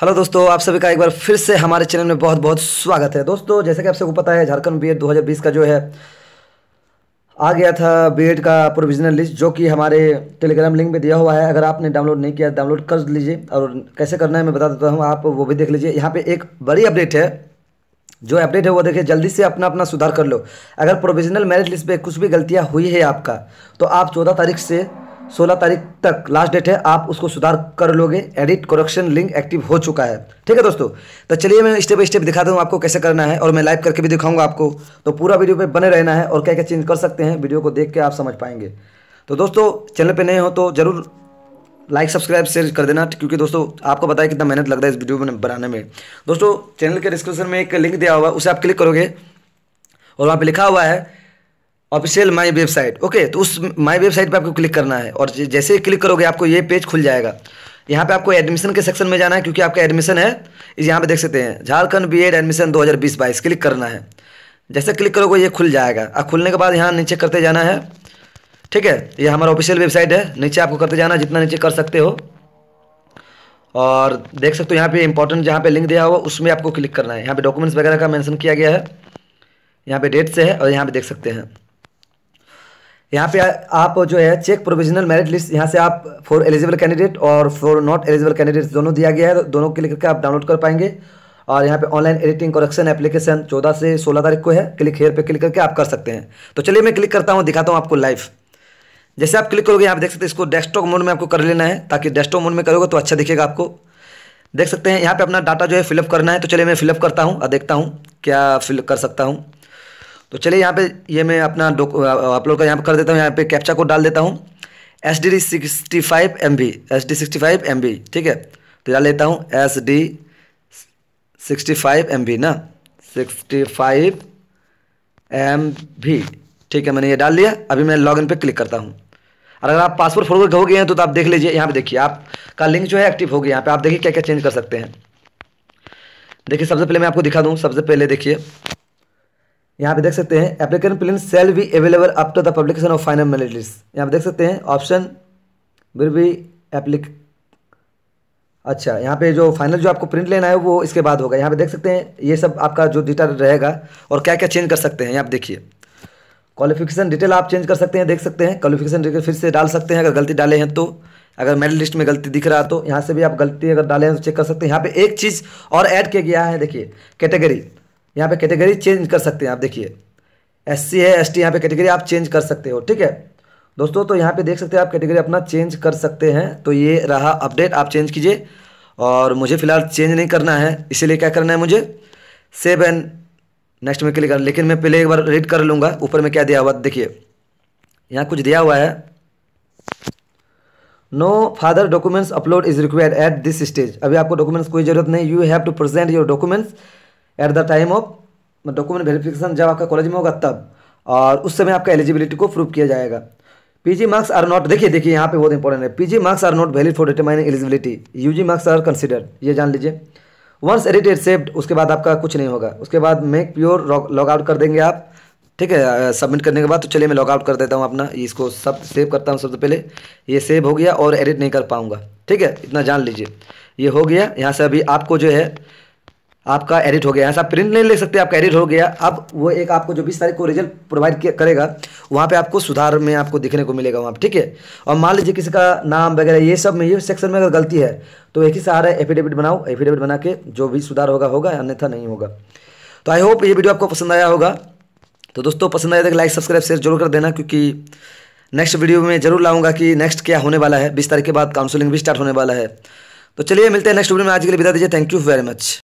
hello दोस्तों आप सभी का एक बार फिर से हमारे चैनल में बहुत बहुत स्वागत है दोस्तों जैसे कि आप सबको पता है झारखंड बीएड 2020 का जो है आ गया था बीएड का प्रोविजनल लिस्ट जो कि हमारे टेलीग्राम लिंक में दिया हुआ है अगर आपने डाउनलोड नहीं किया डाउनलोड कर लीजिए और कैसे करना है मैं बता देता हूँ आप वो भी देख लीजिए यहाँ पर एक बड़ी अपडेट है जो अपडेट है वो देखिए जल्दी से अपना अपना सुधार कर लो अगर प्रोविजनल मेरिट लिस्ट पर कुछ भी गलतियाँ हुई है आपका तो आप चौदह तारीख से सोलह तारीख तक लास्ट डेट है आप उसको सुधार कर लोगे एडिट करेक्शन लिंक एक्टिव हो चुका है ठीक है दोस्तों तो चलिए मैं स्टेप बाई स्टेप दिखाता हूँ आपको कैसे करना है और मैं लाइव करके भी दिखाऊंगा आपको तो पूरा वीडियो पे बने रहना है और क्या क्या चेंज कर सकते हैं वीडियो को देख के आप समझ पाएंगे तो दोस्तों चैनल पर नए हो तो ज़रूर लाइक सब्सक्राइब शेयर कर देना क्योंकि दोस्तों आपको पता है कितना मेहनत लगता है इस वीडियो बनाने में दोस्तों चैनल के डिस्क्रिप्शन में एक लिंक दिया हुआ है उसे आप क्लिक करोगे और वहाँ पर लिखा हुआ है ऑफिशियल माई वेबसाइट ओके तो उस माई वेबसाइट पे आपको क्लिक करना है और जैसे ही क्लिक करोगे आपको ये पेज खुल जाएगा यहाँ पे आपको एडमिशन के सेक्शन में जाना है क्योंकि आपका एडमिशन है इस यहाँ पे देख सकते हैं झारखंड बी एड एडमिशन दो क्लिक करना है जैसे क्लिक करोगे ये खुल जाएगा और खुलने के बाद यहाँ नीचे करते जाना है ठीक है ये हमारा ऑफिशियल वेबसाइट है नीचे आपको करते जाना जितना नीचे कर सकते हो और देख सकते हो यहाँ पे इंपॉर्टेंट जहाँ पे लिंक दिया हुआ उसमें आपको क्लिक करना है यहाँ पे डॉक्यूमेंट्स वगैरह का मैंशन किया गया है यहाँ पे डेट से है और यहाँ पे देख सकते हैं यहाँ पे आप जो है चेक प्रोविजनल मेरिट लिस्ट यहाँ से आप फॉर एलिजिबल कैंडिडेट और फॉर नॉट एलिजिबल कैंडिडेट दोनों दिया गया है तो दोनों क्लिक करके आप डाउनलोड कर पाएंगे और यहाँ पे ऑनलाइन एडिटिंग करेक्शन एप्लीकेशन चौदह से सोलह तारीख को है क्लिक हेयर पे क्लिक करके आप कर सकते हैं तो चलिए मैं क्लिक करता हूँ दिखाता हूँ आपको लाइव जैसे आप क्लिक करोगे यहाँ देख सकते हैं इसको डेस्कटॉप मोड में आपको कर लेना है ताकि डेस्कटॉप मोड में करोगे तो अच्छा दिखेगा आपको देख सकते हैं यहाँ पर अपना डाटा जो है फिलअप करना है तो चलिए मैं फिलअप करता हूँ और देखता हूँ क्या फिल कर सकता हूँ तो चलिए यहाँ पे ये मैं अपना अपलोड का यहाँ पे कर देता हूँ यहाँ पे कैप्चा कोड डाल देता हूँ S D sixty five M B S D sixty five M B ठीक है तो डाल लेता हूँ S D sixty five M B ना सिक्सटी फाइव एम बी ठीक है मैंने ये डाल लिया अभी मैं लॉग इन पर क्लिक करता हूँ और अगर आप पासपोर्ट फोटो हो गए हैं तो, तो आप देख लीजिए यहाँ पे देखिए आपका लिंक जो है एक्टिव हो गया यहाँ पे आप देखिए क्या क्या चेंज कर सकते हैं देखिए सबसे पहले मैं आपको दिखा दूँ सबसे पहले देखिए यहाँ पे देख सकते हैं एप्लीकेशन प्लेन सेल भी available up to the publication of final merit list यहाँ पे देख सकते हैं ऑप्शन विल बी एप्लीक अच्छा यहाँ पे जो फाइनल जो आपको प्रिंट लेना है वो इसके बाद होगा यहाँ पे देख सकते हैं ये सब आपका जो डिटेल रहेगा और क्या क्या चेंज कर सकते हैं यहाँ पे देखिए क्वालिफिकेशन डिटेल आप चेंज कर सकते हैं देख सकते हैं क्वालिफिकेशन डिटेल फिर से डाल सकते हैं अगर गलती डाले हैं तो अगर मेरिट लिस्ट में गलती दिख रहा है तो यहाँ से भी आप गलती अगर डाले हैं तो चेक कर सकते हैं यहाँ पे एक चीज़ और ऐड किया गया है देखिए कैटेगरी यहाँ पे कैटेगरी चेंज कर सकते हैं आप देखिए एस सी है एस टी यहाँ पे कैटेगरी आप चेंज कर सकते हो ठीक है दोस्तों तो यहाँ पे देख सकते हैं आप कैटेगरी अपना चेंज कर सकते हैं तो ये रहा अपडेट आप चेंज कीजिए और मुझे फ़िलहाल चेंज नहीं करना है इसीलिए क्या करना है मुझे सेव एंड नेक्स्ट में क्लिक करना लेकिन मैं पहले एक बार रीड कर लूँगा ऊपर में क्या दिया हुआ देखिए यहाँ कुछ दिया हुआ है no further documents upload is required at this stage अभी आपको डॉक्यूमेंट्स कोई ज़रूरत नहीं you have to present your documents at the time of document verification जब आपका कॉलेज में होगा तब और उस समय आपका एलिजिबिलिटी को प्रूव किया जाएगा पीजी मार्क्स आर नॉट देखिए देखिए यहाँ पे बहुत इंपॉर्टेंट है PG marks are not valid for determining eligibility UG marks are considered ये जान लीजिए वंस एडिट एक्सेप्ट उसके बाद आपका कुछ नहीं होगा उसके बाद मेक प्योर लॉग आउट कर देंगे आप ठीक है सबमिट करने के बाद तो चलिए मैं लॉग आउट कर देता हूँ अपना इसको सब सेव करता हूँ सबसे पहले ये सेव हो गया और एडिट नहीं कर पाऊँगा ठीक है इतना जान लीजिए ये हो गया यहाँ से अभी आपको जो है आपका एडिट हो गया ऐसा आप प्रिंट नहीं ले सकते आपका एडिट हो गया अब वो एक आपको जो बीस तारीख को रिजल्ट प्रोवाइड करेगा वहाँ पे आपको सुधार में आपको दिखने को मिलेगा वहाँ ठीक है और मान लीजिए किसी का नाम वगैरह ये सब में ये सेक्शन में अगर गलती है तो एक ही सहारा एफिडेविट बनाओ एफिडेविट बना के जो भी सुधार होगा होगा अन्यथा नहीं होगा तो आई होप ये वीडियो आपको पसंद आया होगा तो दोस्तों पसंद आया तो लाइक सब्सक्राइब शेयर जरूर कर देना क्योंकि नेक्स्ट वीडियो में जरूर लाऊंगा कि नेक्स्ट क्या होने वाला है बीस तारीख के बाद काउंसलिंग भी स्टार्ट होने वाला है तो चलिए मिलते हैं नेक्स्ट वीडियो में आज के लिए बता दीजिए थैंक यू वेरी मच